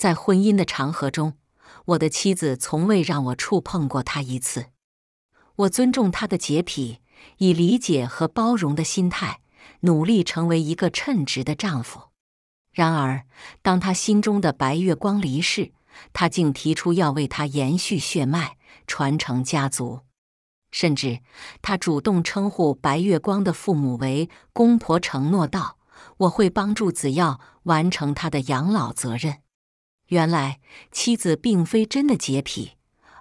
在婚姻的长河中，我的妻子从未让我触碰过她一次。我尊重她的洁癖，以理解和包容的心态，努力成为一个称职的丈夫。然而，当她心中的白月光离世，她竟提出要为他延续血脉、传承家族，甚至她主动称呼白月光的父母为公婆，承诺道：“我会帮助子耀完成他的养老责任。”原来妻子并非真的洁癖，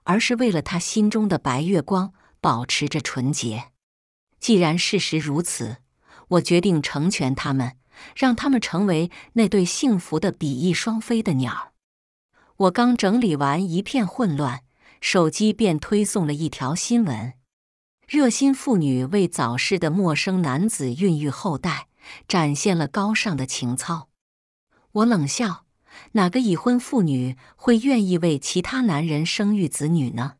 而是为了他心中的白月光保持着纯洁。既然事实如此，我决定成全他们，让他们成为那对幸福的比翼双飞的鸟我刚整理完一片混乱，手机便推送了一条新闻：热心妇女为早逝的陌生男子孕育后代，展现了高尚的情操。我冷笑。哪个已婚妇女会愿意为其他男人生育子女呢？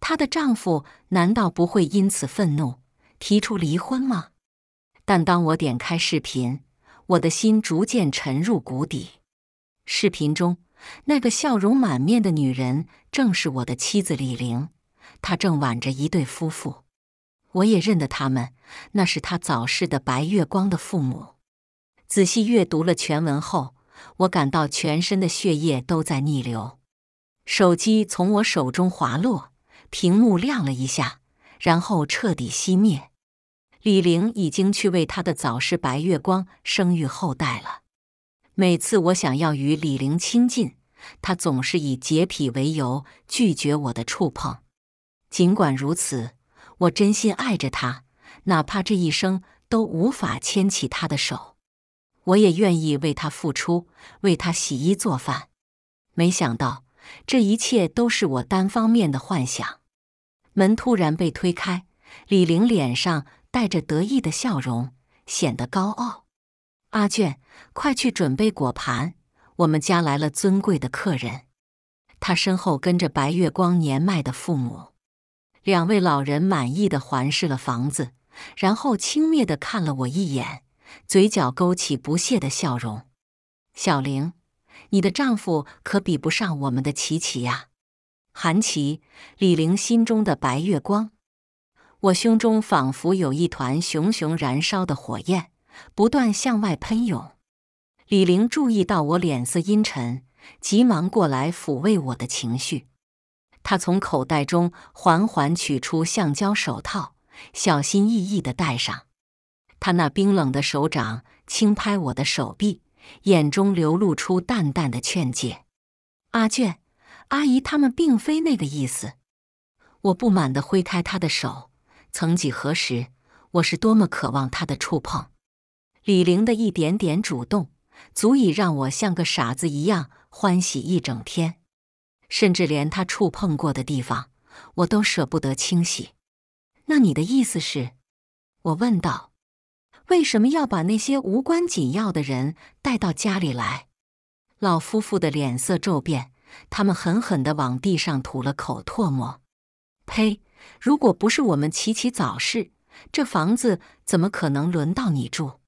她的丈夫难道不会因此愤怒，提出离婚吗？但当我点开视频，我的心逐渐沉入谷底。视频中那个笑容满面的女人，正是我的妻子李玲。她正挽着一对夫妇，我也认得他们，那是她早逝的白月光的父母。仔细阅读了全文后。我感到全身的血液都在逆流，手机从我手中滑落，屏幕亮了一下，然后彻底熄灭。李玲已经去为她的早逝白月光生育后代了。每次我想要与李玲亲近，她总是以洁癖为由拒绝我的触碰。尽管如此，我真心爱着她，哪怕这一生都无法牵起她的手。我也愿意为他付出，为他洗衣做饭。没想到这一切都是我单方面的幻想。门突然被推开，李玲脸上带着得意的笑容，显得高傲。阿卷，快去准备果盘，我们家来了尊贵的客人。他身后跟着白月光年迈的父母，两位老人满意的环视了房子，然后轻蔑的看了我一眼。嘴角勾起不屑的笑容，小玲，你的丈夫可比不上我们的琪琪呀。韩琦，李玲心中的白月光。我胸中仿佛有一团熊熊燃烧的火焰，不断向外喷涌。李玲注意到我脸色阴沉，急忙过来抚慰我的情绪。他从口袋中缓缓取出橡胶手套，小心翼翼地戴上。他那冰冷的手掌轻拍我的手臂，眼中流露出淡淡的劝解。阿卷，阿姨他们并非那个意思。我不满地挥开他的手。曾几何时，我是多么渴望他的触碰，李玲的一点点主动，足以让我像个傻子一样欢喜一整天，甚至连他触碰过的地方，我都舍不得清洗。那你的意思是？我问道。为什么要把那些无关紧要的人带到家里来？老夫妇的脸色骤变，他们狠狠地往地上吐了口唾沫：“呸！如果不是我们起起早逝，这房子怎么可能轮到你住？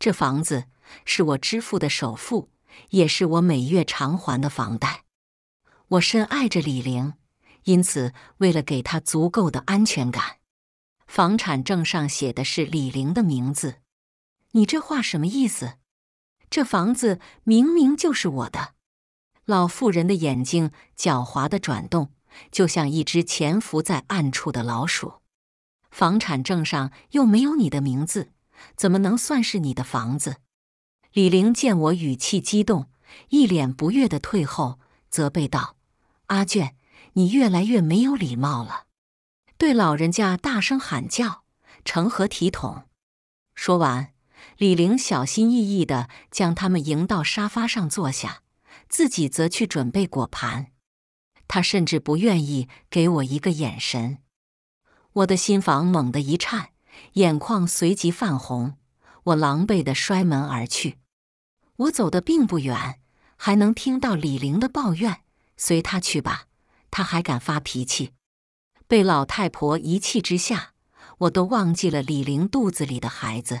这房子是我支付的首付，也是我每月偿还的房贷。我深爱着李玲，因此为了给她足够的安全感。”房产证上写的是李玲的名字，你这话什么意思？这房子明明就是我的。老妇人的眼睛狡猾的转动，就像一只潜伏在暗处的老鼠。房产证上又没有你的名字，怎么能算是你的房子？李玲见我语气激动，一脸不悦的退后，责备道：“阿娟，你越来越没有礼貌了。”对老人家大声喊叫，成何体统？说完，李玲小心翼翼的将他们迎到沙发上坐下，自己则去准备果盘。他甚至不愿意给我一个眼神，我的心房猛地一颤，眼眶随即泛红。我狼狈地摔门而去。我走的并不远，还能听到李玲的抱怨。随他去吧，他还敢发脾气。被老太婆一气之下，我都忘记了李玲肚子里的孩子。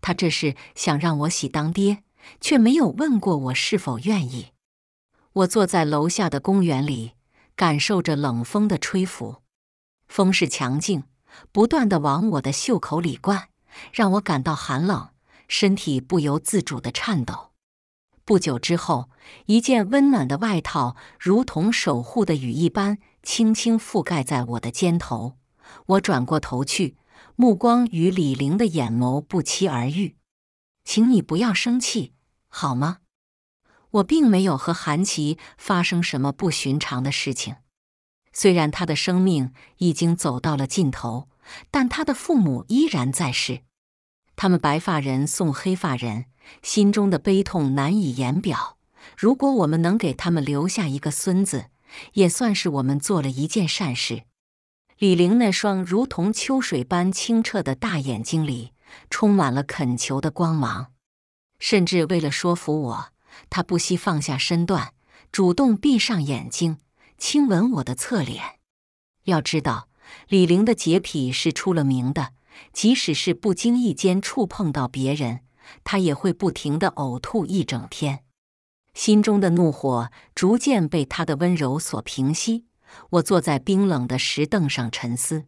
她这是想让我喜当爹，却没有问过我是否愿意。我坐在楼下的公园里，感受着冷风的吹拂，风势强劲，不断的往我的袖口里灌，让我感到寒冷，身体不由自主的颤抖。不久之后，一件温暖的外套如同守护的雨一般。轻轻覆盖在我的肩头，我转过头去，目光与李玲的眼眸不期而遇。请你不要生气，好吗？我并没有和韩琦发生什么不寻常的事情。虽然他的生命已经走到了尽头，但他的父母依然在世。他们白发人送黑发人，心中的悲痛难以言表。如果我们能给他们留下一个孙子，也算是我们做了一件善事。李玲那双如同秋水般清澈的大眼睛里，充满了恳求的光芒。甚至为了说服我，她不惜放下身段，主动闭上眼睛，亲吻我的侧脸。要知道，李玲的洁癖是出了名的，即使是不经意间触碰到别人，她也会不停的呕吐一整天。心中的怒火逐渐被他的温柔所平息。我坐在冰冷的石凳上沉思，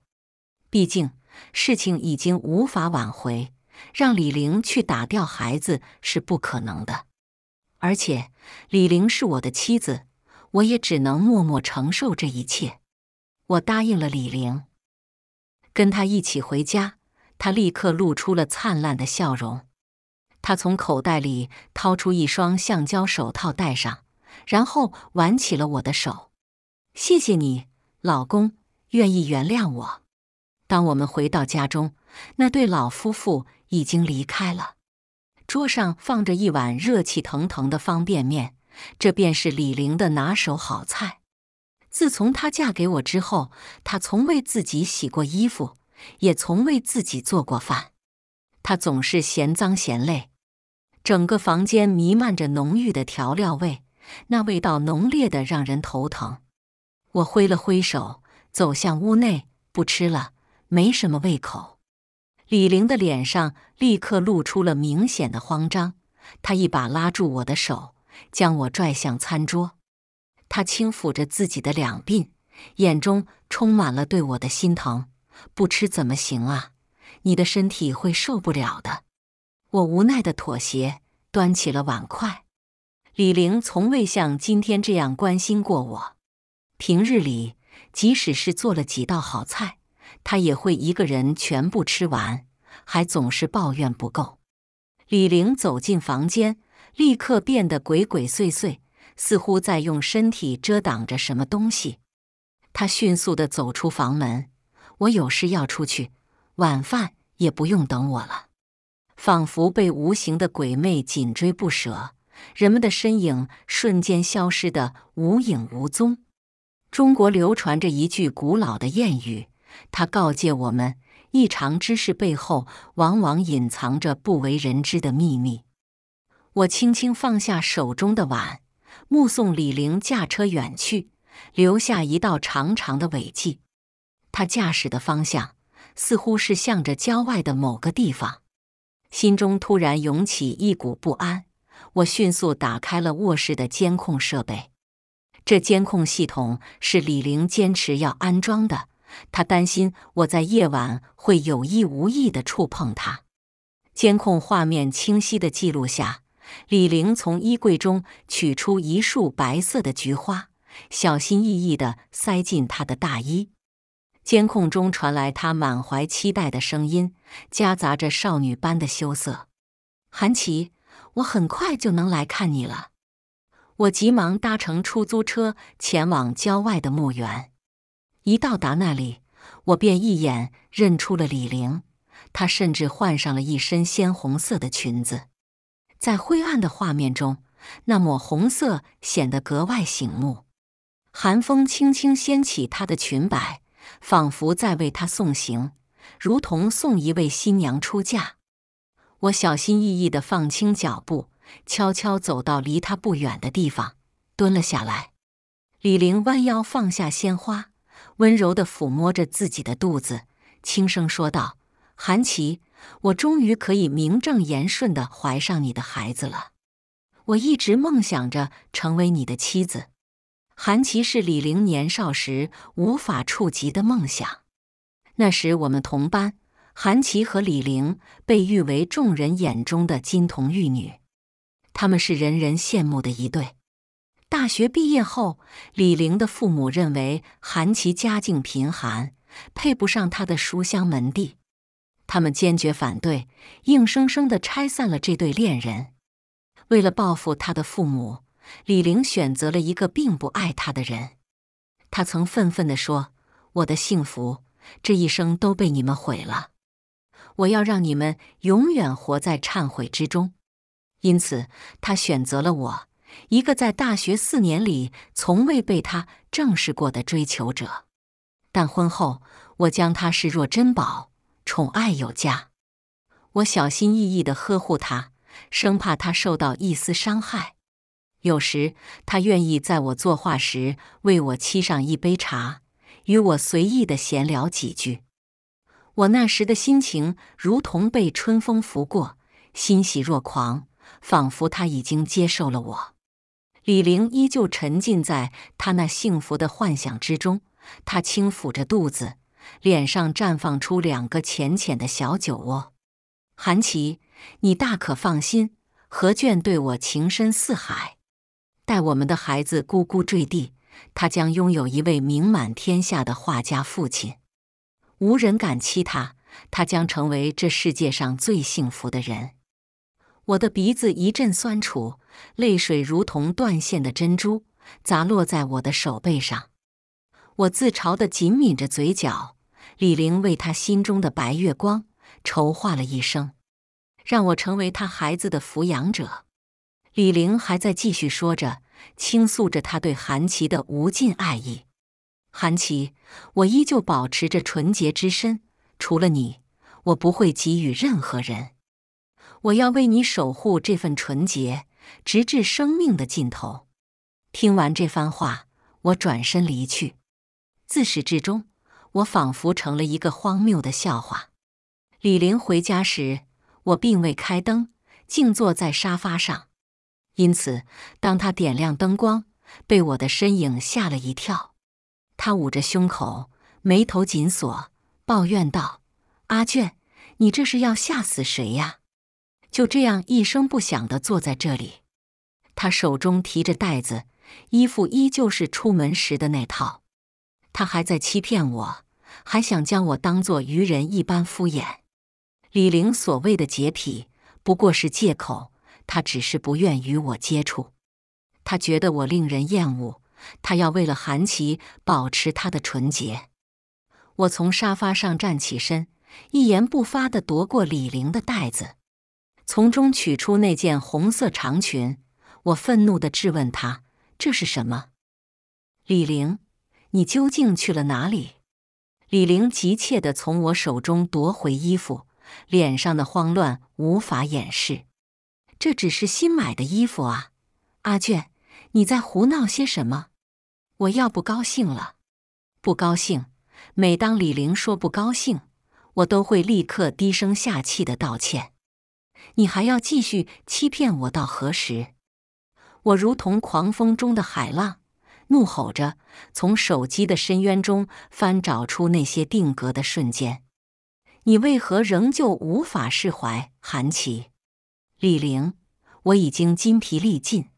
毕竟事情已经无法挽回，让李玲去打掉孩子是不可能的。而且李玲是我的妻子，我也只能默默承受这一切。我答应了李玲，跟他一起回家。他立刻露出了灿烂的笑容。他从口袋里掏出一双橡胶手套戴上，然后挽起了我的手。谢谢你，老公，愿意原谅我。当我们回到家中，那对老夫妇已经离开了。桌上放着一碗热气腾腾的方便面，这便是李玲的拿手好菜。自从她嫁给我之后，她从未自己洗过衣服，也从未自己做过饭。她总是嫌脏嫌累。整个房间弥漫着浓郁的调料味，那味道浓烈的让人头疼。我挥了挥手，走向屋内，不吃了，没什么胃口。李玲的脸上立刻露出了明显的慌张，她一把拉住我的手，将我拽向餐桌。他轻抚着自己的两鬓，眼中充满了对我的心疼。不吃怎么行啊？你的身体会受不了的。我无奈的妥协，端起了碗筷。李玲从未像今天这样关心过我。平日里，即使是做了几道好菜，她也会一个人全部吃完，还总是抱怨不够。李玲走进房间，立刻变得鬼鬼祟祟，似乎在用身体遮挡着什么东西。她迅速的走出房门，我有事要出去，晚饭也不用等我了。仿佛被无形的鬼魅紧追不舍，人们的身影瞬间消失得无影无踪。中国流传着一句古老的谚语，它告诫我们：异常之事背后，往往隐藏着不为人知的秘密。我轻轻放下手中的碗，目送李玲驾车远去，留下一道长长的尾迹。他驾驶的方向，似乎是向着郊外的某个地方。心中突然涌起一股不安，我迅速打开了卧室的监控设备。这监控系统是李玲坚持要安装的，她担心我在夜晚会有意无意的触碰它。监控画面清晰的记录下，李玲从衣柜中取出一束白色的菊花，小心翼翼的塞进他的大衣。监控中传来他满怀期待的声音，夹杂着少女般的羞涩：“韩琦，我很快就能来看你了。”我急忙搭乘出租车前往郊外的墓园。一到达那里，我便一眼认出了李玲，她甚至换上了一身鲜红色的裙子，在灰暗的画面中，那抹红色显得格外醒目。寒风轻轻掀起她的裙摆。仿佛在为他送行，如同送一位新娘出嫁。我小心翼翼的放轻脚步，悄悄走到离他不远的地方，蹲了下来。李玲弯腰放下鲜花，温柔的抚摸着自己的肚子，轻声说道：“韩琦，我终于可以名正言顺的怀上你的孩子了。我一直梦想着成为你的妻子。”韩琦是李玲年少时无法触及的梦想。那时我们同班，韩琦和李玲被誉为众人眼中的金童玉女，他们是人人羡慕的一对。大学毕业后，李玲的父母认为韩琦家境贫寒，配不上他的书香门第，他们坚决反对，硬生生地拆散了这对恋人。为了报复他的父母。李玲选择了一个并不爱她的人。她曾愤愤地说：“我的幸福，这一生都被你们毁了。我要让你们永远活在忏悔之中。”因此，他选择了我，一个在大学四年里从未被他正视过的追求者。但婚后，我将他视若珍宝，宠爱有加。我小心翼翼地呵护他，生怕他受到一丝伤害。有时，他愿意在我作画时为我沏上一杯茶，与我随意的闲聊几句。我那时的心情如同被春风拂过，欣喜若狂，仿佛他已经接受了我。李玲依旧沉浸在他那幸福的幻想之中，她轻抚着肚子，脸上绽放出两个浅浅的小酒窝。韩琦，你大可放心，何卷对我情深似海。待我们的孩子呱呱坠地，他将拥有一位名满天下的画家父亲，无人敢欺他。他将成为这世界上最幸福的人。我的鼻子一阵酸楚，泪水如同断线的珍珠，砸落在我的手背上。我自嘲的紧抿着嘴角。李玲为他心中的白月光筹划了一生，让我成为他孩子的抚养者。李玲还在继续说着，倾诉着她对韩琦的无尽爱意。韩琦，我依旧保持着纯洁之身，除了你，我不会给予任何人。我要为你守护这份纯洁，直至生命的尽头。听完这番话，我转身离去。自始至终，我仿佛成了一个荒谬的笑话。李玲回家时，我并未开灯，静坐在沙发上。因此，当他点亮灯光，被我的身影吓了一跳，他捂着胸口，眉头紧锁，抱怨道：“阿卷，你这是要吓死谁呀？”就这样一声不响的坐在这里，他手中提着袋子，衣服依旧是出门时的那套。他还在欺骗我，还想将我当做愚人一般敷衍。李玲所谓的洁癖不过是借口。他只是不愿与我接触，他觉得我令人厌恶，他要为了韩琦保持他的纯洁。我从沙发上站起身，一言不发的夺过李玲的袋子，从中取出那件红色长裙。我愤怒的质问他：“这是什么？”李玲，你究竟去了哪里？”李玲急切的从我手中夺回衣服，脸上的慌乱无法掩饰。这只是新买的衣服啊，阿卷，你在胡闹些什么？我要不高兴了，不高兴！每当李玲说不高兴，我都会立刻低声下气的道歉。你还要继续欺骗我到何时？我如同狂风中的海浪，怒吼着从手机的深渊中翻找出那些定格的瞬间。你为何仍旧无法释怀？韩琦。李玲，我已经筋疲力尽。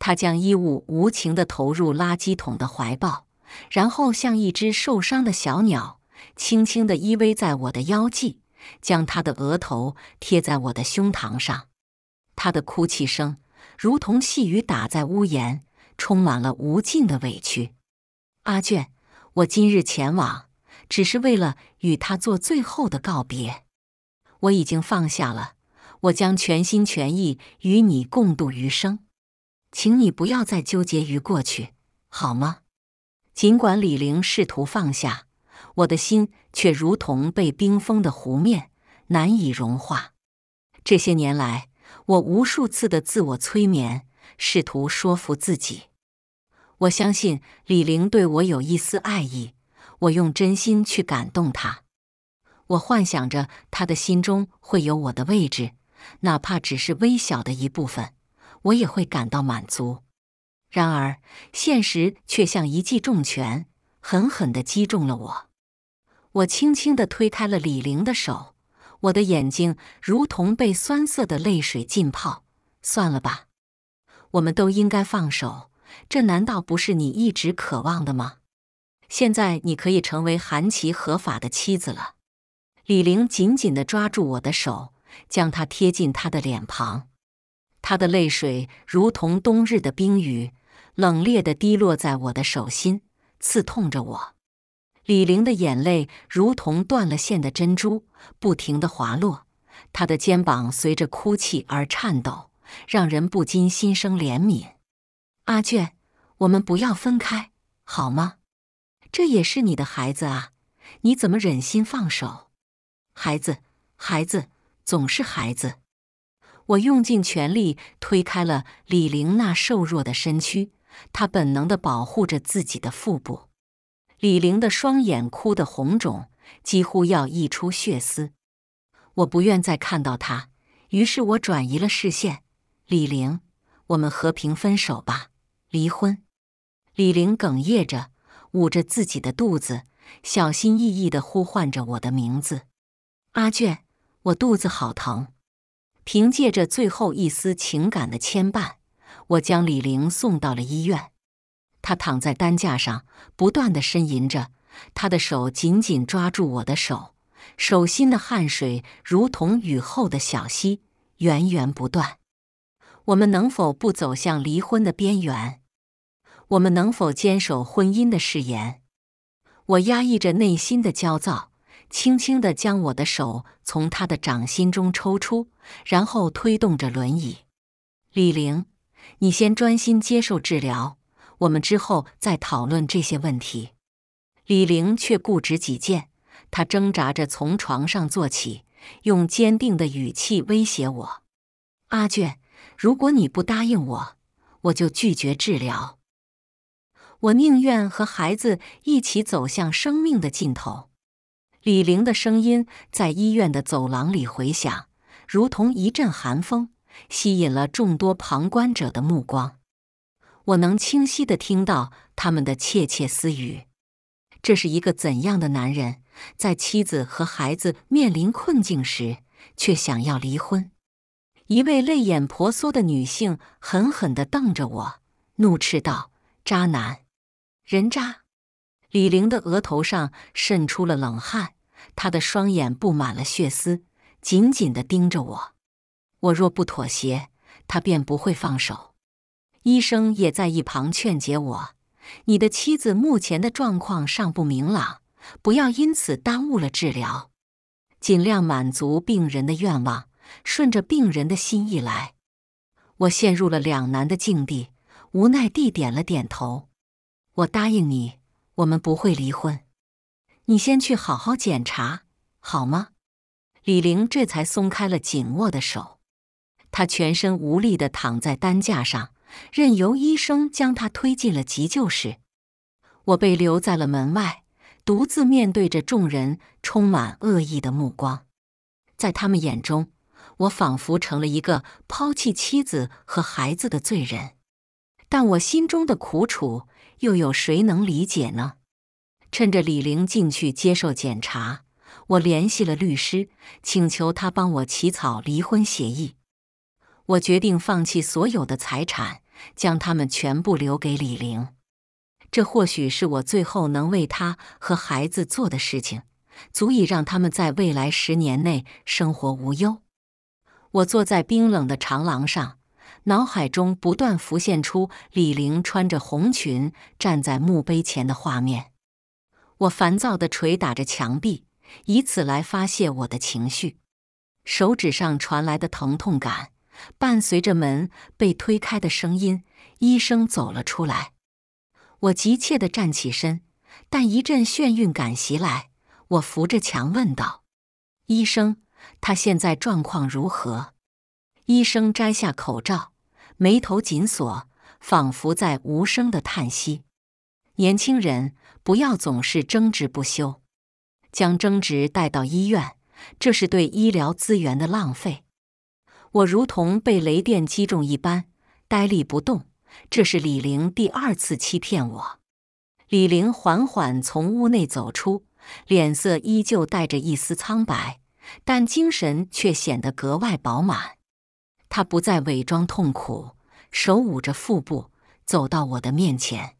他将衣物无情的投入垃圾桶的怀抱，然后像一只受伤的小鸟，轻轻的依偎在我的腰际，将他的额头贴在我的胸膛上。他的哭泣声如同细雨打在屋檐，充满了无尽的委屈。阿眷，我今日前往，只是为了与他做最后的告别。我已经放下了。我将全心全意与你共度余生，请你不要再纠结于过去，好吗？尽管李玲试图放下，我的心却如同被冰封的湖面，难以融化。这些年来，我无数次的自我催眠，试图说服自己，我相信李玲对我有一丝爱意。我用真心去感动她。我幻想着她的心中会有我的位置。哪怕只是微小的一部分，我也会感到满足。然而，现实却像一记重拳，狠狠地击中了我。我轻轻地推开了李玲的手，我的眼睛如同被酸涩的泪水浸泡。算了吧，我们都应该放手。这难道不是你一直渴望的吗？现在你可以成为韩琦合法的妻子了。李玲紧紧地抓住我的手。将它贴近他的脸庞，他的泪水如同冬日的冰雨，冷冽的滴落在我的手心，刺痛着我。李玲的眼泪如同断了线的珍珠，不停的滑落，她的肩膀随着哭泣而颤抖，让人不禁心生怜悯。阿卷，我们不要分开，好吗？这也是你的孩子啊，你怎么忍心放手？孩子，孩子。总是孩子，我用尽全力推开了李玲那瘦弱的身躯，她本能的保护着自己的腹部。李玲的双眼哭得红肿，几乎要溢出血丝。我不愿再看到她，于是我转移了视线。李玲，我们和平分手吧，离婚。李玲哽咽着，捂着自己的肚子，小心翼翼的呼唤着我的名字，阿卷。我肚子好疼，凭借着最后一丝情感的牵绊，我将李玲送到了医院。她躺在担架上，不断的呻吟着，她的手紧紧抓住我的手，手心的汗水如同雨后的小溪，源源不断。我们能否不走向离婚的边缘？我们能否坚守婚姻的誓言？我压抑着内心的焦躁。轻轻地将我的手从他的掌心中抽出，然后推动着轮椅。李玲，你先专心接受治疗，我们之后再讨论这些问题。李玲却固执己见，她挣扎着从床上坐起，用坚定的语气威胁我：“阿卷，如果你不答应我，我就拒绝治疗。我宁愿和孩子一起走向生命的尽头。”李玲的声音在医院的走廊里回响，如同一阵寒风，吸引了众多旁观者的目光。我能清晰的听到他们的窃窃私语。这是一个怎样的男人，在妻子和孩子面临困境时，却想要离婚？一位泪眼婆娑的女性狠狠的瞪着我，怒斥道：“渣男，人渣！”李玲的额头上渗出了冷汗，她的双眼布满了血丝，紧紧地盯着我。我若不妥协，他便不会放手。医生也在一旁劝解我：“你的妻子目前的状况尚不明朗，不要因此耽误了治疗，尽量满足病人的愿望，顺着病人的心意来。”我陷入了两难的境地，无奈地点了点头：“我答应你。”我们不会离婚，你先去好好检查，好吗？李玲这才松开了紧握的手，她全身无力地躺在担架上，任由医生将她推进了急救室。我被留在了门外，独自面对着众人充满恶意的目光，在他们眼中，我仿佛成了一个抛弃妻子和孩子的罪人，但我心中的苦楚。又有谁能理解呢？趁着李玲进去接受检查，我联系了律师，请求他帮我起草离婚协议。我决定放弃所有的财产，将他们全部留给李玲。这或许是我最后能为他和孩子做的事情，足以让他们在未来十年内生活无忧。我坐在冰冷的长廊上。脑海中不断浮现出李玲穿着红裙站在墓碑前的画面，我烦躁地捶打着墙壁，以此来发泄我的情绪。手指上传来的疼痛感，伴随着门被推开的声音，医生走了出来。我急切地站起身，但一阵眩晕感袭来，我扶着墙问道：“医生，他现在状况如何？”医生摘下口罩。眉头紧锁，仿佛在无声的叹息。年轻人，不要总是争执不休，将争执带到医院，这是对医疗资源的浪费。我如同被雷电击中一般，呆立不动。这是李玲第二次欺骗我。李玲缓缓从屋内走出，脸色依旧带着一丝苍白，但精神却显得格外饱满。他不再伪装痛苦，手捂着腹部走到我的面前。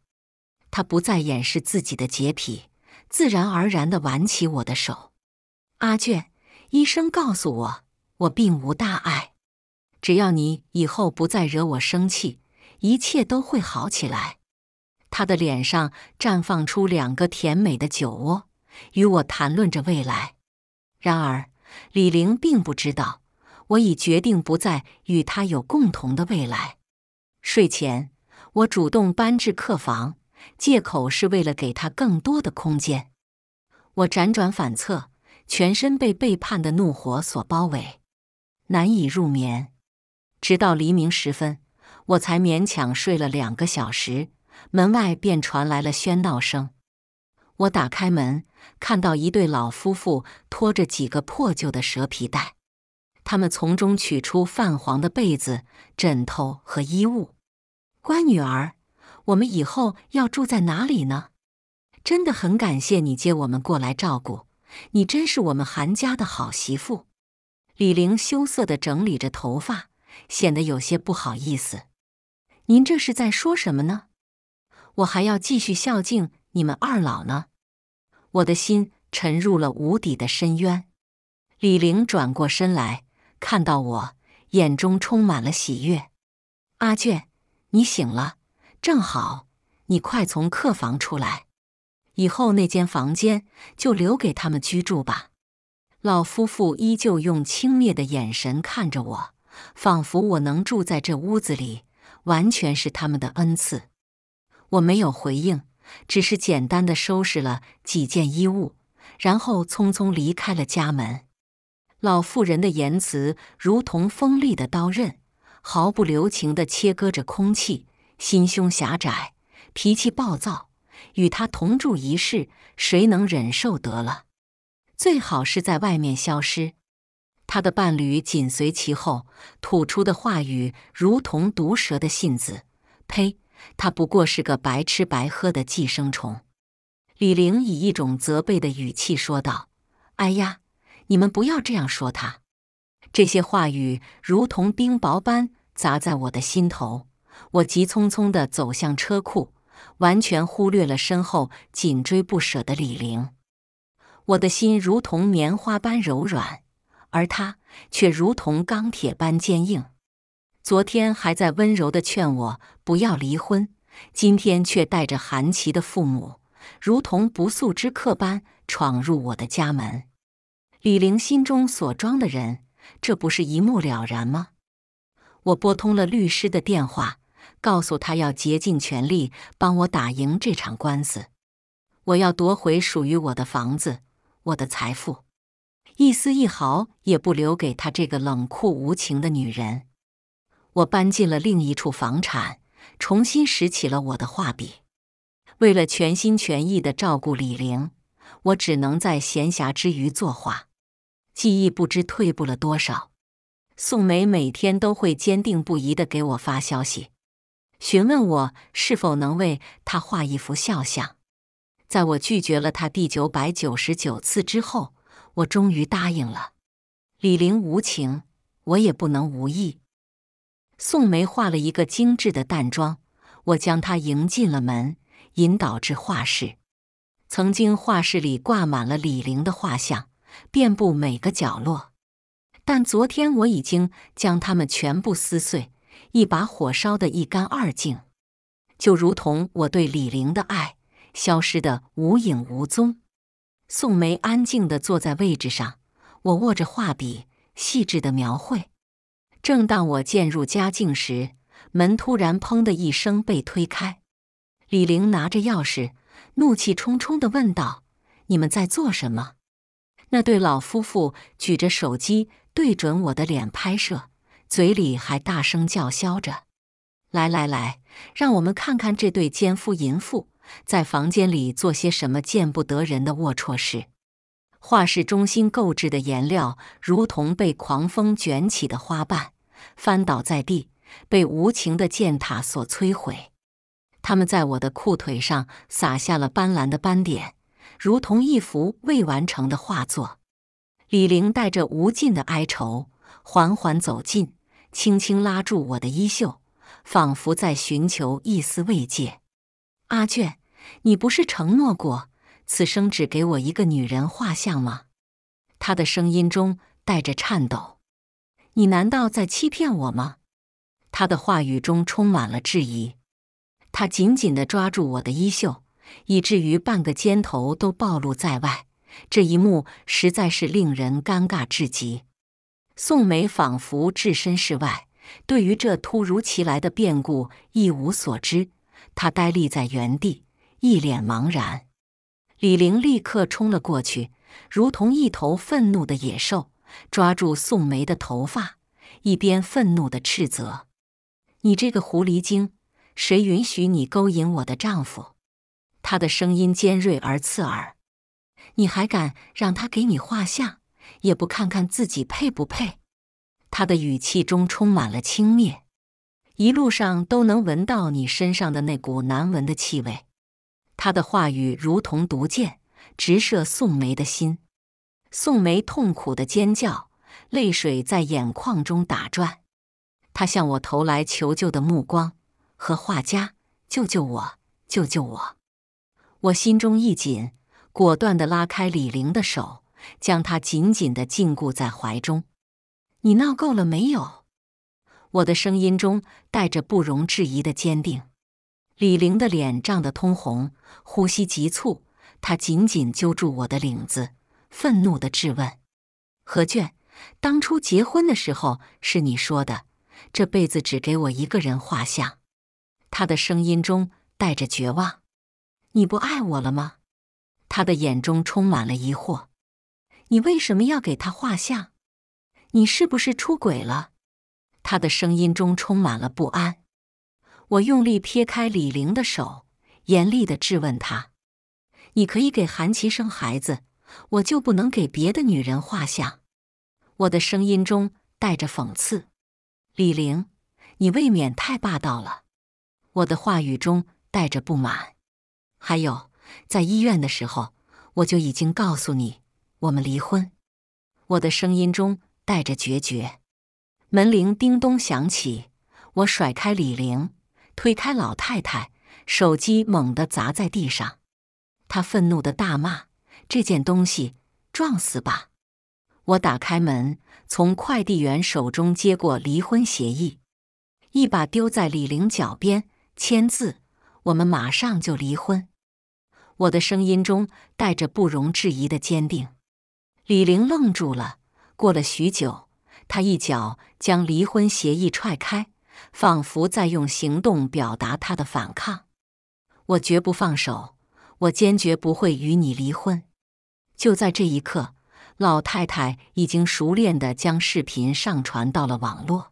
他不再掩饰自己的洁癖，自然而然地挽起我的手。阿卷，医生告诉我，我并无大碍。只要你以后不再惹我生气，一切都会好起来。他的脸上绽放出两个甜美的酒窝，与我谈论着未来。然而，李玲并不知道。我已决定不再与他有共同的未来。睡前，我主动搬至客房，借口是为了给他更多的空间。我辗转反侧，全身被背叛的怒火所包围，难以入眠。直到黎明时分，我才勉强睡了两个小时。门外便传来了喧闹声。我打开门，看到一对老夫妇拖着几个破旧的蛇皮袋。他们从中取出泛黄的被子、枕头和衣物。乖女儿，我们以后要住在哪里呢？真的很感谢你接我们过来照顾，你真是我们韩家的好媳妇。李玲羞涩的整理着头发，显得有些不好意思。您这是在说什么呢？我还要继续孝敬你们二老呢。我的心沉入了无底的深渊。李玲转过身来。看到我，眼中充满了喜悦。阿卷，你醒了，正好，你快从客房出来。以后那间房间就留给他们居住吧。老夫妇依旧用轻蔑的眼神看着我，仿佛我能住在这屋子里，完全是他们的恩赐。我没有回应，只是简单的收拾了几件衣物，然后匆匆离开了家门。老妇人的言辞如同锋利的刀刃，毫不留情地切割着空气。心胸狭窄，脾气暴躁，与他同住一室，谁能忍受得了？最好是在外面消失。他的伴侣紧随其后，吐出的话语如同毒蛇的信子：“呸！他不过是个白吃白喝的寄生虫。”李玲以一种责备的语气说道：“哎呀。”你们不要这样说他！这些话语如同冰雹般砸在我的心头。我急匆匆地走向车库，完全忽略了身后紧追不舍的李玲。我的心如同棉花般柔软，而他却如同钢铁般坚硬。昨天还在温柔地劝我不要离婚，今天却带着韩琦的父母，如同不速之客般闯入我的家门。李玲心中所装的人，这不是一目了然吗？我拨通了律师的电话，告诉他要竭尽全力帮我打赢这场官司。我要夺回属于我的房子、我的财富，一丝一毫也不留给他这个冷酷无情的女人。我搬进了另一处房产，重新拾起了我的画笔。为了全心全意地照顾李玲，我只能在闲暇之余作画。记忆不知退步了多少，宋梅每天都会坚定不移的给我发消息，询问我是否能为她画一幅肖像。在我拒绝了他第九百九十九次之后，我终于答应了。李玲无情，我也不能无义。宋梅画了一个精致的淡妆，我将她迎进了门，引导至画室。曾经画室里挂满了李玲的画像。遍布每个角落，但昨天我已经将它们全部撕碎，一把火烧得一干二净，就如同我对李玲的爱消失得无影无踪。宋梅安静地坐在位置上，我握着画笔，细致地描绘。正当我渐入佳境时，门突然“砰”的一声被推开，李玲拿着钥匙，怒气冲冲地问道：“你们在做什么？”那对老夫妇举着手机对准我的脸拍摄，嘴里还大声叫嚣着：“来来来，让我们看看这对奸夫淫妇在房间里做些什么见不得人的龌龊事。”画室中心购置的颜料如同被狂风卷起的花瓣，翻倒在地，被无情的践踏所摧毁。他们在我的裤腿上撒下了斑斓的斑点。如同一幅未完成的画作，李玲带着无尽的哀愁缓缓走近，轻轻拉住我的衣袖，仿佛在寻求一丝慰藉。阿卷，你不是承诺过此生只给我一个女人画像吗？他的声音中带着颤抖。你难道在欺骗我吗？他的话语中充满了质疑。他紧紧的抓住我的衣袖。以至于半个肩头都暴露在外，这一幕实在是令人尴尬至极。宋梅仿佛置身事外，对于这突如其来的变故一无所知。她呆立在原地，一脸茫然。李玲立刻冲了过去，如同一头愤怒的野兽，抓住宋梅的头发，一边愤怒地斥责：“你这个狐狸精，谁允许你勾引我的丈夫？”他的声音尖锐而刺耳，你还敢让他给你画像，也不看看自己配不配？他的语气中充满了轻蔑，一路上都能闻到你身上的那股难闻的气味。他的话语如同毒箭，直射宋梅的心。宋梅痛苦的尖叫，泪水在眼眶中打转，他向我投来求救的目光和画家：“救救我，救救我！”我心中一紧，果断地拉开李玲的手，将她紧紧的禁锢在怀中。你闹够了没有？我的声音中带着不容置疑的坚定。李玲的脸涨得通红，呼吸急促，她紧紧揪住我的领子，愤怒的质问：“何卷，当初结婚的时候是你说的，这辈子只给我一个人画像。”他的声音中带着绝望。你不爱我了吗？他的眼中充满了疑惑。你为什么要给他画像？你是不是出轨了？他的声音中充满了不安。我用力撇开李玲的手，严厉的质问他：“你可以给韩琦生孩子，我就不能给别的女人画像？”我的声音中带着讽刺。李玲，你未免太霸道了。我的话语中带着不满。还有，在医院的时候，我就已经告诉你，我们离婚。我的声音中带着决绝。门铃叮咚响起，我甩开李玲，推开老太太，手机猛地砸在地上。他愤怒的大骂：“这件东西撞死吧！”我打开门，从快递员手中接过离婚协议，一把丢在李玲脚边，签字。我们马上就离婚。我的声音中带着不容置疑的坚定。李玲愣住了，过了许久，她一脚将离婚协议踹开，仿佛在用行动表达她的反抗。我绝不放手，我坚决不会与你离婚。就在这一刻，老太太已经熟练的将视频上传到了网络，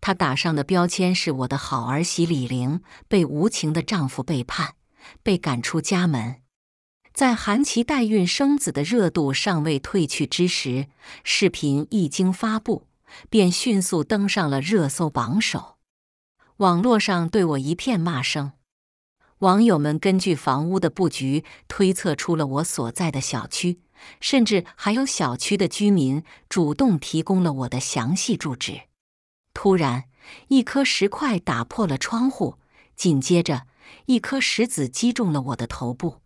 她打上的标签是我的好儿媳李玲被无情的丈夫背叛。被赶出家门，在韩琦代孕生子的热度尚未褪去之时，视频一经发布，便迅速登上了热搜榜首。网络上对我一片骂声，网友们根据房屋的布局推测出了我所在的小区，甚至还有小区的居民主动提供了我的详细住址。突然，一颗石块打破了窗户，紧接着。一颗石子击中了我的头部，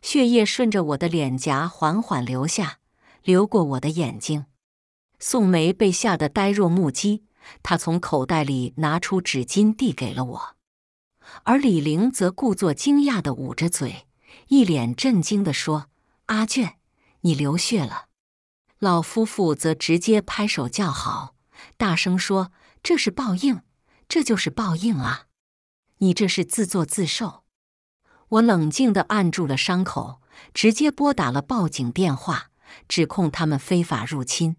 血液顺着我的脸颊缓缓流下，流过我的眼睛。宋梅被吓得呆若木鸡，她从口袋里拿出纸巾递给了我，而李玲则故作惊讶地捂着嘴，一脸震惊地说：“阿卷，你流血了。”老夫妇则直接拍手叫好，大声说：“这是报应，这就是报应啊！”你这是自作自受！我冷静地按住了伤口，直接拨打了报警电话，指控他们非法入侵。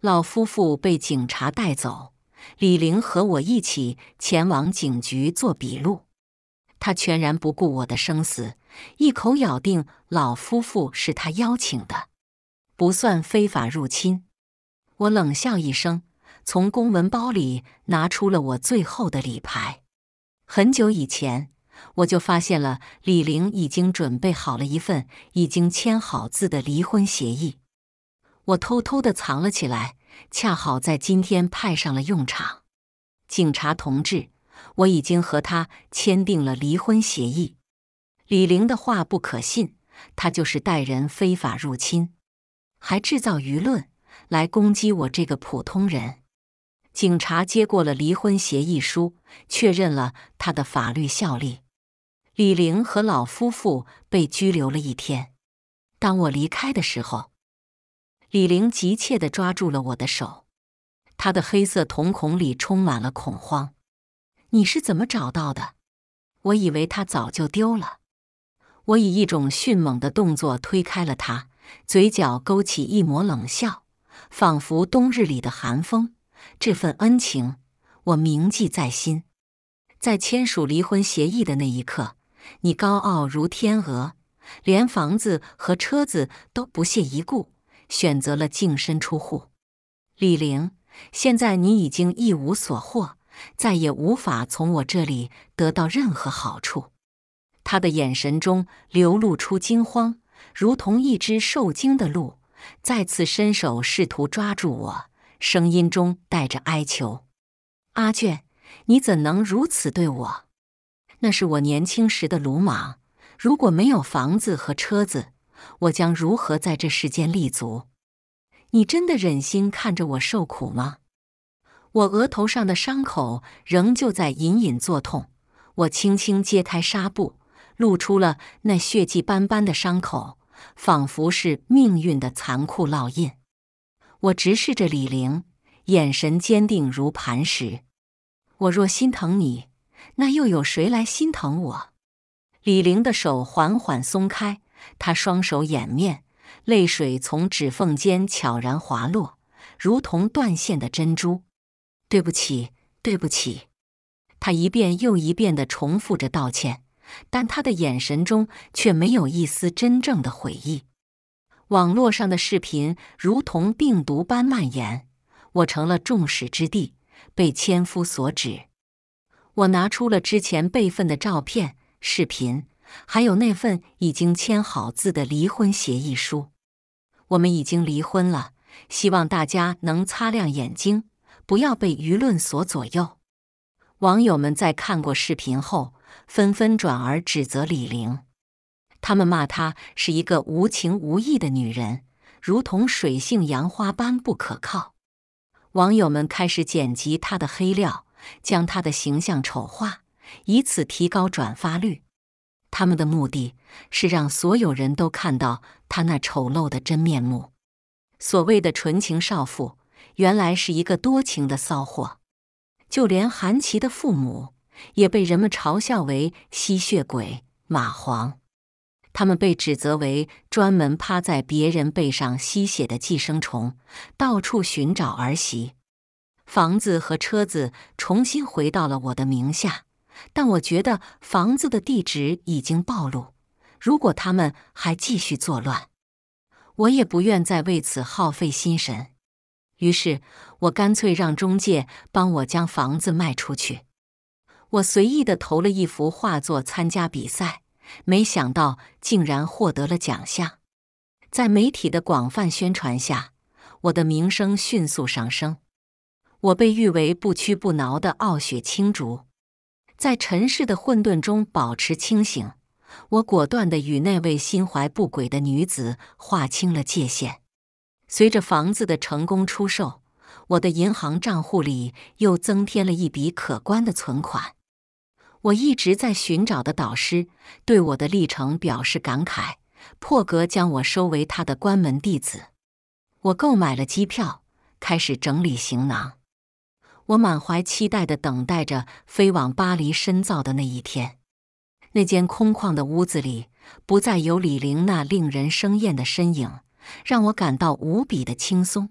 老夫妇被警察带走，李玲和我一起前往警局做笔录。他全然不顾我的生死，一口咬定老夫妇是他邀请的，不算非法入侵。我冷笑一声，从公文包里拿出了我最后的底牌。很久以前，我就发现了李玲已经准备好了一份已经签好字的离婚协议，我偷偷的藏了起来，恰好在今天派上了用场。警察同志，我已经和他签订了离婚协议。李玲的话不可信，他就是带人非法入侵，还制造舆论来攻击我这个普通人。警察接过了离婚协议书，确认了他的法律效力。李玲和老夫妇被拘留了一天。当我离开的时候，李玲急切地抓住了我的手，他的黑色瞳孔里充满了恐慌。你是怎么找到的？我以为他早就丢了。我以一种迅猛的动作推开了他，嘴角勾起一抹冷笑，仿佛冬日里的寒风。这份恩情，我铭记在心。在签署离婚协议的那一刻，你高傲如天鹅，连房子和车子都不屑一顾，选择了净身出户。李玲，现在你已经一无所获，再也无法从我这里得到任何好处。他的眼神中流露出惊慌，如同一只受惊的鹿，再次伸手试图抓住我。声音中带着哀求：“阿卷，你怎能如此对我？那是我年轻时的鲁莽。如果没有房子和车子，我将如何在这世间立足？你真的忍心看着我受苦吗？”我额头上的伤口仍旧在隐隐作痛。我轻轻揭开纱布，露出了那血迹斑斑的伤口，仿佛是命运的残酷烙印。我直视着李玲，眼神坚定如磐石。我若心疼你，那又有谁来心疼我？李玲的手缓缓松开，她双手掩面，泪水从指缝间悄然滑落，如同断线的珍珠。对不起，对不起，他一遍又一遍地重复着道歉，但他的眼神中却没有一丝真正的悔意。网络上的视频如同病毒般蔓延，我成了众矢之的，被千夫所指。我拿出了之前备份的照片、视频，还有那份已经签好字的离婚协议书。我们已经离婚了，希望大家能擦亮眼睛，不要被舆论所左右。网友们在看过视频后，纷纷转而指责李玲。他们骂她是一个无情无义的女人，如同水性杨花般不可靠。网友们开始剪辑她的黑料，将她的形象丑化，以此提高转发率。他们的目的是让所有人都看到她那丑陋的真面目。所谓的纯情少妇，原来是一个多情的骚货。就连韩琦的父母也被人们嘲笑为吸血鬼、蚂蟥。他们被指责为专门趴在别人背上吸血的寄生虫，到处寻找儿媳。房子和车子重新回到了我的名下，但我觉得房子的地址已经暴露。如果他们还继续作乱，我也不愿再为此耗费心神。于是，我干脆让中介帮我将房子卖出去。我随意的投了一幅画作参加比赛。没想到竟然获得了奖项，在媒体的广泛宣传下，我的名声迅速上升。我被誉为不屈不挠的傲雪青竹，在尘世的混沌中保持清醒。我果断地与那位心怀不轨的女子划清了界限。随着房子的成功出售，我的银行账户里又增添了一笔可观的存款。我一直在寻找的导师对我的历程表示感慨，破格将我收为他的关门弟子。我购买了机票，开始整理行囊。我满怀期待地等待着飞往巴黎深造的那一天。那间空旷的屋子里不再有李玲那令人生厌的身影，让我感到无比的轻松。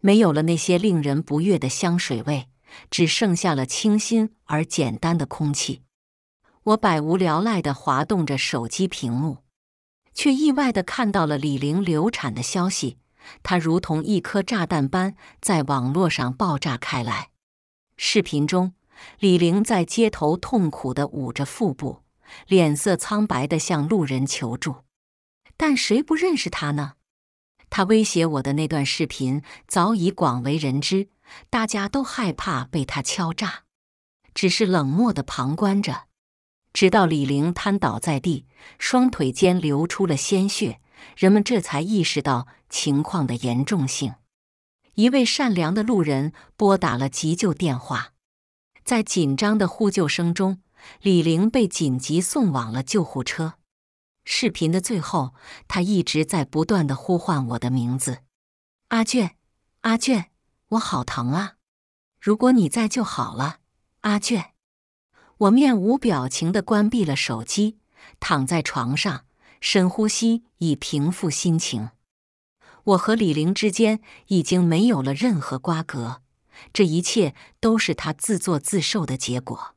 没有了那些令人不悦的香水味。只剩下了清新而简单的空气。我百无聊赖地滑动着手机屏幕，却意外地看到了李玲流产的消息。她如同一颗炸弹般在网络上爆炸开来。视频中，李玲在街头痛苦地捂着腹部，脸色苍白地向路人求助。但谁不认识她呢？她威胁我的那段视频早已广为人知。大家都害怕被他敲诈，只是冷漠的旁观着。直到李玲瘫倒在地，双腿间流出了鲜血，人们这才意识到情况的严重性。一位善良的路人拨打了急救电话，在紧张的呼救声中，李玲被紧急送往了救护车。视频的最后，他一直在不断的呼唤我的名字：“阿娟，阿娟。”我好疼啊！如果你在就好了，阿卷。我面无表情的关闭了手机，躺在床上，深呼吸以平复心情。我和李玲之间已经没有了任何瓜葛，这一切都是他自作自受的结果。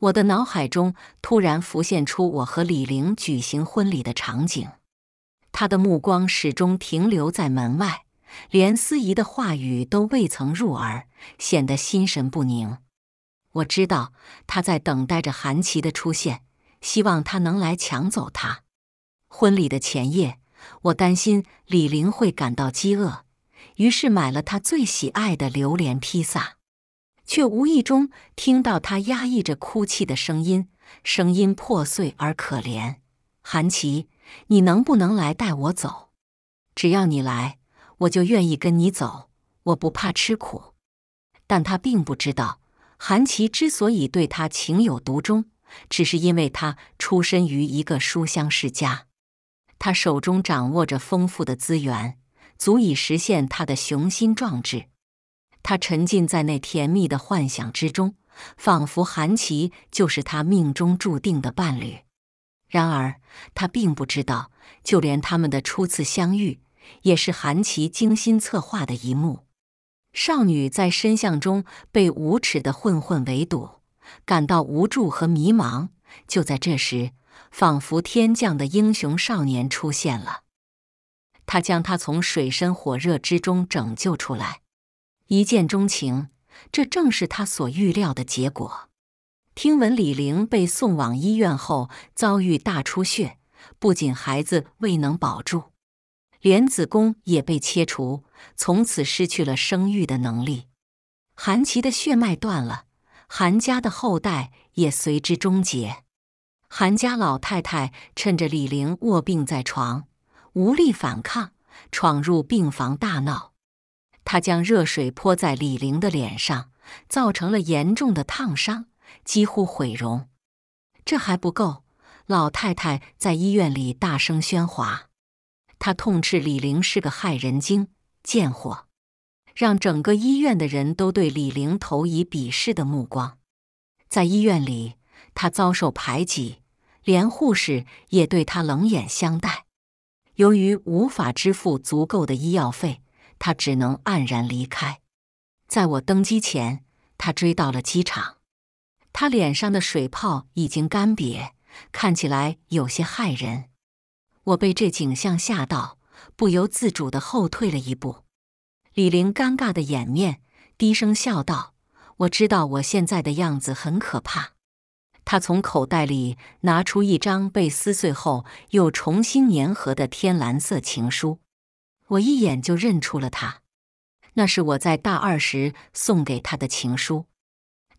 我的脑海中突然浮现出我和李玲举行婚礼的场景，他的目光始终停留在门外。连司仪的话语都未曾入耳，显得心神不宁。我知道他在等待着韩琦的出现，希望他能来抢走他婚礼的前夜。我担心李玲会感到饥饿，于是买了她最喜爱的榴莲披萨，却无意中听到她压抑着哭泣的声音，声音破碎而可怜。韩琦，你能不能来带我走？只要你来。我就愿意跟你走，我不怕吃苦。但他并不知道，韩琦之所以对他情有独钟，只是因为他出身于一个书香世家，他手中掌握着丰富的资源，足以实现他的雄心壮志。他沉浸在那甜蜜的幻想之中，仿佛韩琦就是他命中注定的伴侣。然而，他并不知道，就连他们的初次相遇。也是韩琦精心策划的一幕。少女在深巷中被无耻的混混围堵，感到无助和迷茫。就在这时，仿佛天降的英雄少年出现了，他将她从水深火热之中拯救出来。一见钟情，这正是他所预料的结果。听闻李玲被送往医院后遭遇大出血，不仅孩子未能保住。连子宫也被切除，从此失去了生育的能力。韩琦的血脉断了，韩家的后代也随之终结。韩家老太太趁着李玲卧病在床，无力反抗，闯入病房大闹。她将热水泼在李玲的脸上，造成了严重的烫伤，几乎毁容。这还不够，老太太在医院里大声喧哗。他痛斥李玲是个害人精、贱货，让整个医院的人都对李玲投以鄙视的目光。在医院里，他遭受排挤，连护士也对他冷眼相待。由于无法支付足够的医药费，他只能黯然离开。在我登机前，他追到了机场，他脸上的水泡已经干瘪，看起来有些骇人。我被这景象吓到，不由自主的后退了一步。李玲尴尬的掩面，低声笑道：“我知道我现在的样子很可怕。”他从口袋里拿出一张被撕碎后又重新粘合的天蓝色情书，我一眼就认出了他。那是我在大二时送给他的情书。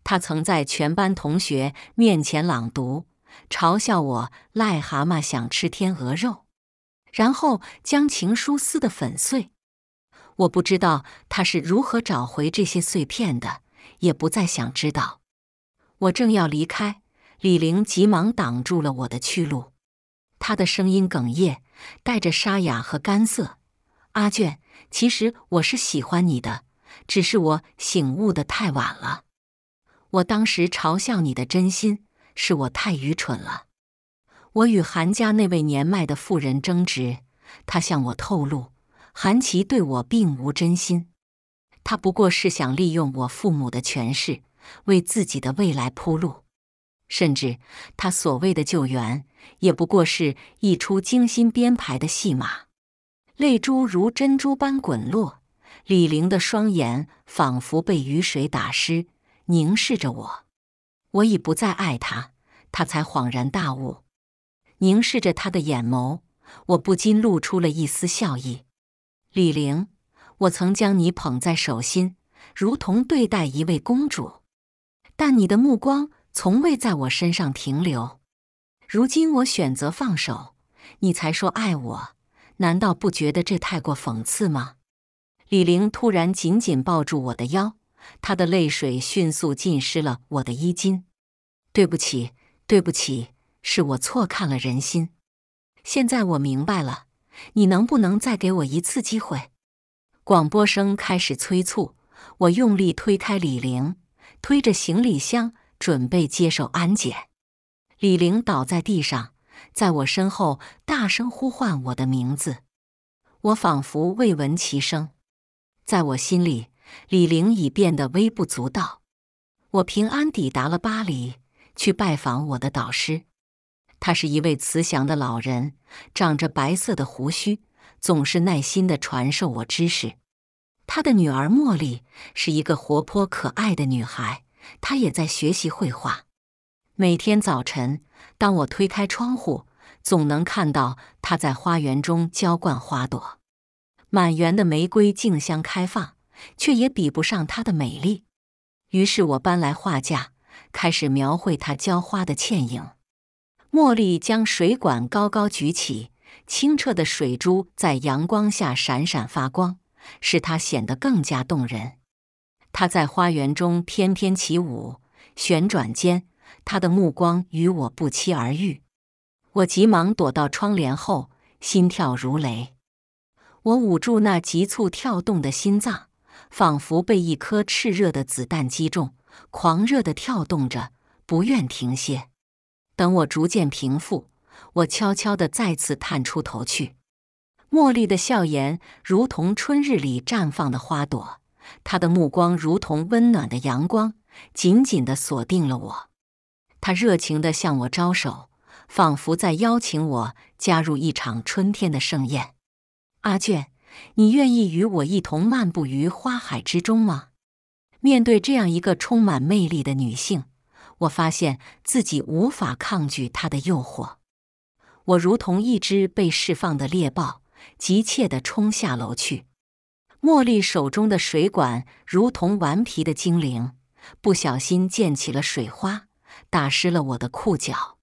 他曾在全班同学面前朗读。嘲笑我，癞蛤蟆想吃天鹅肉，然后将情书撕得粉碎。我不知道他是如何找回这些碎片的，也不再想知道。我正要离开，李玲急忙挡住了我的去路。他的声音哽咽，带着沙哑和干涩：“阿卷，其实我是喜欢你的，只是我醒悟的太晚了。我当时嘲笑你的真心。”是我太愚蠢了。我与韩家那位年迈的妇人争执，她向我透露，韩琦对我并无真心，他不过是想利用我父母的权势为自己的未来铺路，甚至他所谓的救援也不过是一出精心编排的戏码。泪珠如珍珠般滚落，李玲的双眼仿佛被雨水打湿，凝视着我。我已不再爱他，他才恍然大悟，凝视着他的眼眸，我不禁露出了一丝笑意。李玲，我曾将你捧在手心，如同对待一位公主，但你的目光从未在我身上停留。如今我选择放手，你才说爱我，难道不觉得这太过讽刺吗？李玲突然紧紧抱住我的腰。他的泪水迅速浸湿了我的衣襟。对不起，对不起，是我错看了人心。现在我明白了，你能不能再给我一次机会？广播声开始催促我，用力推开李玲，推着行李箱准备接受安检。李玲倒在地上，在我身后大声呼唤我的名字，我仿佛未闻其声，在我心里。李玲已变得微不足道。我平安抵达了巴黎，去拜访我的导师。他是一位慈祥的老人，长着白色的胡须，总是耐心的传授我知识。他的女儿茉莉是一个活泼可爱的女孩，她也在学习绘画。每天早晨，当我推开窗户，总能看到她在花园中浇灌花朵。满园的玫瑰竞相开放。却也比不上它的美丽。于是我搬来画架，开始描绘她浇花的倩影。茉莉将水管高高举起，清澈的水珠在阳光下闪闪发光，使它显得更加动人。她在花园中翩翩起舞，旋转间，她的目光与我不期而遇。我急忙躲到窗帘后，心跳如雷。我捂住那急促跳动的心脏。仿佛被一颗炽热的子弹击中，狂热的跳动着，不愿停歇。等我逐渐平复，我悄悄的再次探出头去。茉莉的笑颜如同春日里绽放的花朵，她的目光如同温暖的阳光，紧紧的锁定了我。她热情的向我招手，仿佛在邀请我加入一场春天的盛宴。阿卷。你愿意与我一同漫步于花海之中吗？面对这样一个充满魅力的女性，我发现自己无法抗拒她的诱惑。我如同一只被释放的猎豹，急切地冲下楼去。茉莉手中的水管如同顽皮的精灵，不小心溅起了水花，打湿了我的裤脚。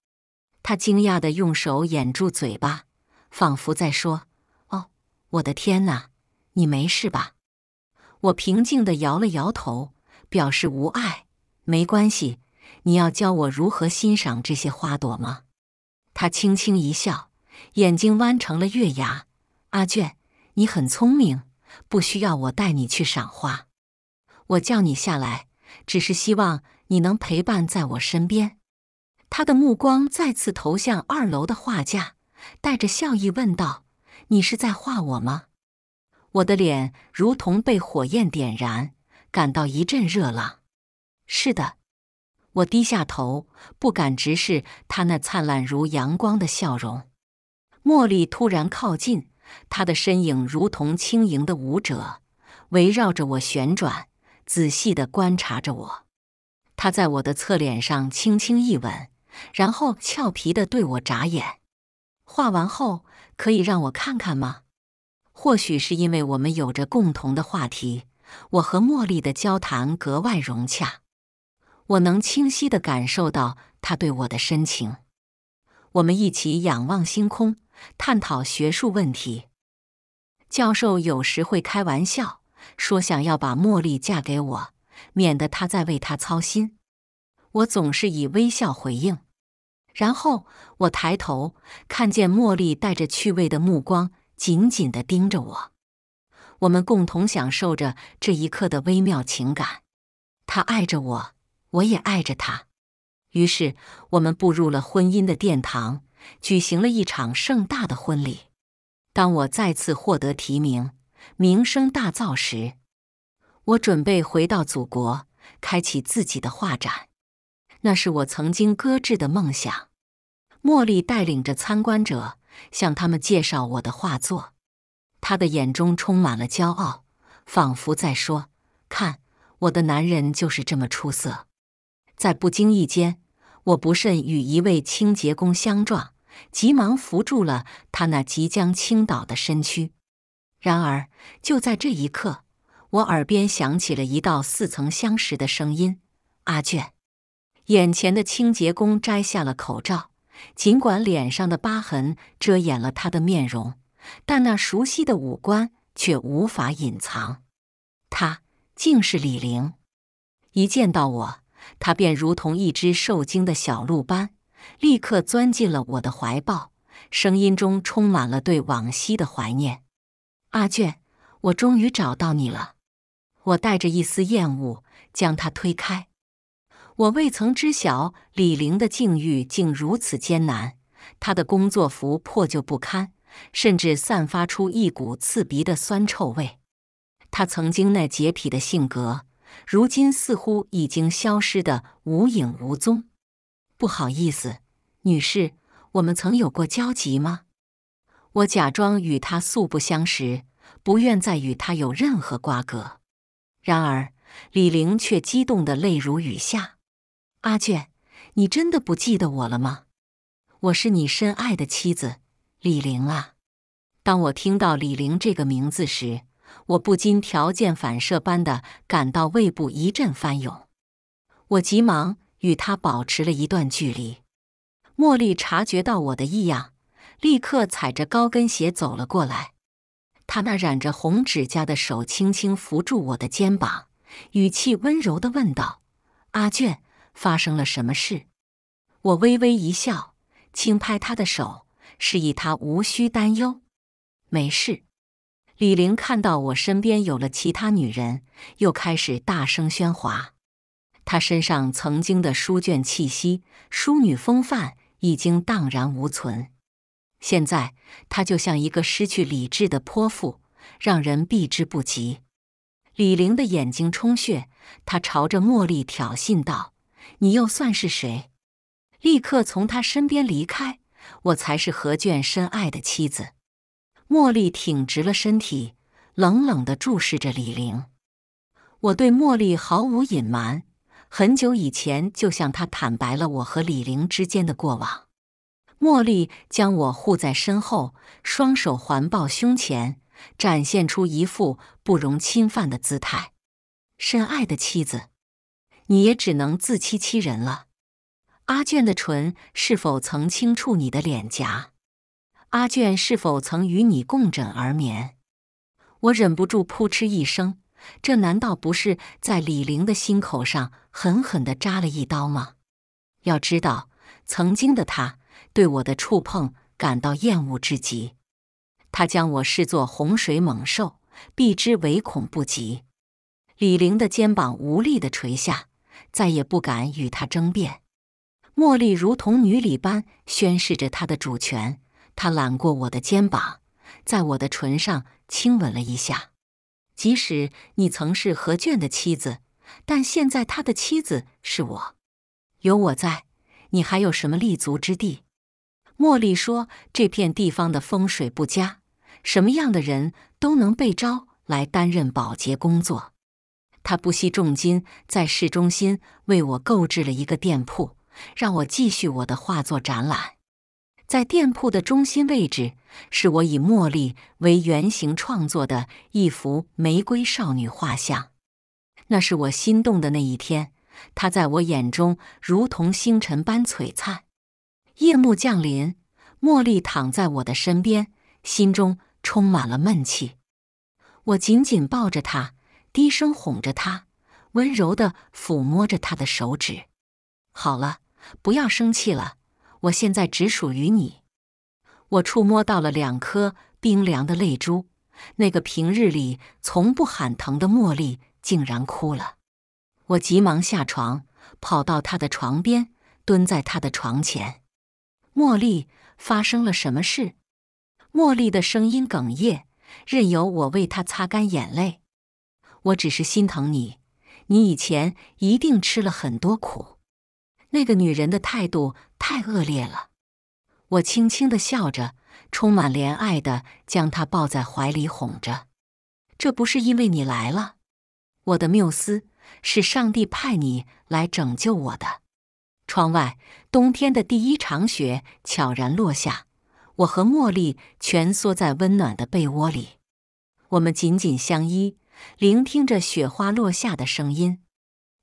她惊讶地用手掩住嘴巴，仿佛在说。我的天呐，你没事吧？我平静的摇了摇头，表示无碍。没关系，你要教我如何欣赏这些花朵吗？他轻轻一笑，眼睛弯成了月牙。阿卷，你很聪明，不需要我带你去赏花。我叫你下来，只是希望你能陪伴在我身边。他的目光再次投向二楼的画架，带着笑意问道。你是在画我吗？我的脸如同被火焰点燃，感到一阵热浪。是的，我低下头，不敢直视他那灿烂如阳光的笑容。茉莉突然靠近，她的身影如同轻盈的舞者，围绕着我旋转，仔细地观察着我。她在我的侧脸上轻轻一吻，然后俏皮地对我眨眼。画完后，可以让我看看吗？或许是因为我们有着共同的话题，我和茉莉的交谈格外融洽。我能清晰的感受到他对我的深情。我们一起仰望星空，探讨学术问题。教授有时会开玩笑说想要把茉莉嫁给我，免得他再为他操心。我总是以微笑回应。然后我抬头看见茉莉带着趣味的目光紧紧的盯着我，我们共同享受着这一刻的微妙情感。他爱着我，我也爱着他。于是我们步入了婚姻的殿堂，举行了一场盛大的婚礼。当我再次获得提名，名声大噪时，我准备回到祖国，开启自己的画展。那是我曾经搁置的梦想。茉莉带领着参观者向他们介绍我的画作，他的眼中充满了骄傲，仿佛在说：“看，我的男人就是这么出色。”在不经意间，我不慎与一位清洁工相撞，急忙扶住了他那即将倾倒的身躯。然而就在这一刻，我耳边响起了一道似曾相识的声音：“阿卷。”眼前的清洁工摘下了口罩，尽管脸上的疤痕遮掩了他的面容，但那熟悉的五官却无法隐藏。他竟是李玲！一见到我，他便如同一只受惊的小鹿般，立刻钻进了我的怀抱，声音中充满了对往昔的怀念。“阿卷，我终于找到你了！”我带着一丝厌恶将他推开。我未曾知晓李玲的境遇竟如此艰难，她的工作服破旧不堪，甚至散发出一股刺鼻的酸臭味。她曾经那洁癖的性格，如今似乎已经消失得无影无踪。不好意思，女士，我们曾有过交集吗？我假装与她素不相识，不愿再与她有任何瓜葛。然而，李玲却激动得泪如雨下。阿卷，你真的不记得我了吗？我是你深爱的妻子李玲啊！当我听到李玲这个名字时，我不禁条件反射般的感到胃部一阵翻涌，我急忙与他保持了一段距离。茉莉察觉到我的异样，立刻踩着高跟鞋走了过来，她那染着红指甲的手轻轻扶住我的肩膀，语气温柔的问道：“阿卷。”发生了什么事？我微微一笑，轻拍他的手，示意他无需担忧，没事。李玲看到我身边有了其他女人，又开始大声喧哗。她身上曾经的书卷气息、淑女风范已经荡然无存，现在她就像一个失去理智的泼妇，让人避之不及。李玲的眼睛充血，她朝着茉莉挑衅道。你又算是谁？立刻从他身边离开！我才是何卷深爱的妻子。茉莉挺直了身体，冷冷的注视着李玲。我对茉莉毫无隐瞒，很久以前就向她坦白了我和李玲之间的过往。茉莉将我护在身后，双手环抱胸前，展现出一副不容侵犯的姿态。深爱的妻子。你也只能自欺欺人了。阿卷的唇是否曾轻触你的脸颊？阿卷是否曾与你共枕而眠？我忍不住扑哧一声，这难道不是在李玲的心口上狠狠的扎了一刀吗？要知道，曾经的他对我的触碰感到厌恶至极，他将我视作洪水猛兽，避之唯恐不及。李玲的肩膀无力的垂下。再也不敢与他争辩。茉莉如同女里般宣示着她的主权。她揽过我的肩膀，在我的唇上亲吻了一下。即使你曾是何卷的妻子，但现在他的妻子是我。有我在，你还有什么立足之地？茉莉说：“这片地方的风水不佳，什么样的人都能被招来担任保洁工作。”他不惜重金在市中心为我购置了一个店铺，让我继续我的画作展览。在店铺的中心位置，是我以茉莉为原型创作的一幅玫瑰少女画像。那是我心动的那一天，她在我眼中如同星辰般璀璨。夜幕降临，茉莉躺在我的身边，心中充满了闷气。我紧紧抱着她。低声哄着她，温柔的抚摸着她的手指。好了，不要生气了，我现在只属于你。我触摸到了两颗冰凉的泪珠，那个平日里从不喊疼的茉莉竟然哭了。我急忙下床，跑到她的床边，蹲在她的床前。茉莉，发生了什么事？茉莉的声音哽咽，任由我为她擦干眼泪。我只是心疼你，你以前一定吃了很多苦。那个女人的态度太恶劣了。我轻轻的笑着，充满怜爱的将她抱在怀里，哄着。这不是因为你来了，我的缪斯，是上帝派你来拯救我的。窗外，冬天的第一场雪悄然落下。我和茉莉蜷缩在温暖的被窝里，我们紧紧相依。聆听着雪花落下的声音，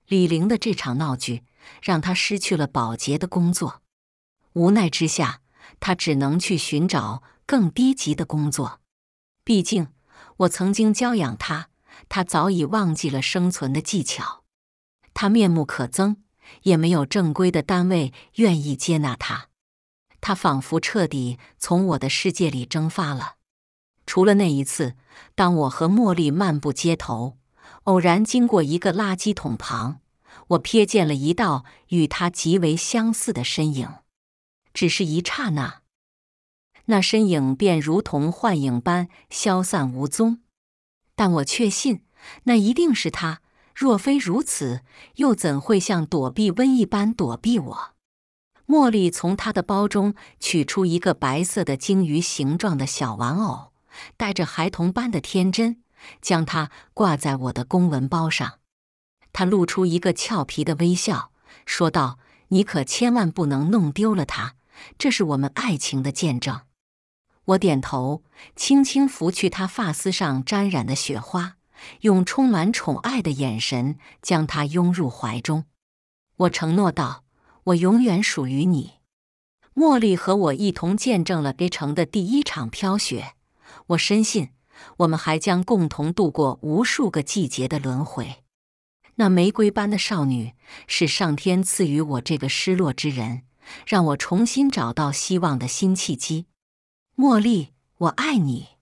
李玲的这场闹剧让他失去了保洁的工作。无奈之下，他只能去寻找更低级的工作。毕竟，我曾经教养他，他早已忘记了生存的技巧。他面目可憎，也没有正规的单位愿意接纳他。他仿佛彻底从我的世界里蒸发了，除了那一次。当我和茉莉漫步街头，偶然经过一个垃圾桶旁，我瞥见了一道与他极为相似的身影。只是一刹那，那身影便如同幻影般消散无踪。但我确信，那一定是他。若非如此，又怎会像躲避瘟疫般躲避我？茉莉从她的包中取出一个白色的鲸鱼形状的小玩偶。带着孩童般的天真，将它挂在我的公文包上。他露出一个俏皮的微笑，说道：“你可千万不能弄丢了它，这是我们爱情的见证。”我点头，轻轻拂去他发丝上沾染的雪花，用充满宠爱的眼神将他拥入怀中。我承诺道：“我永远属于你。”茉莉和我一同见证了 A 城的第一场飘雪。我深信，我们还将共同度过无数个季节的轮回。那玫瑰般的少女，是上天赐予我这个失落之人，让我重新找到希望的新契机。茉莉，我爱你。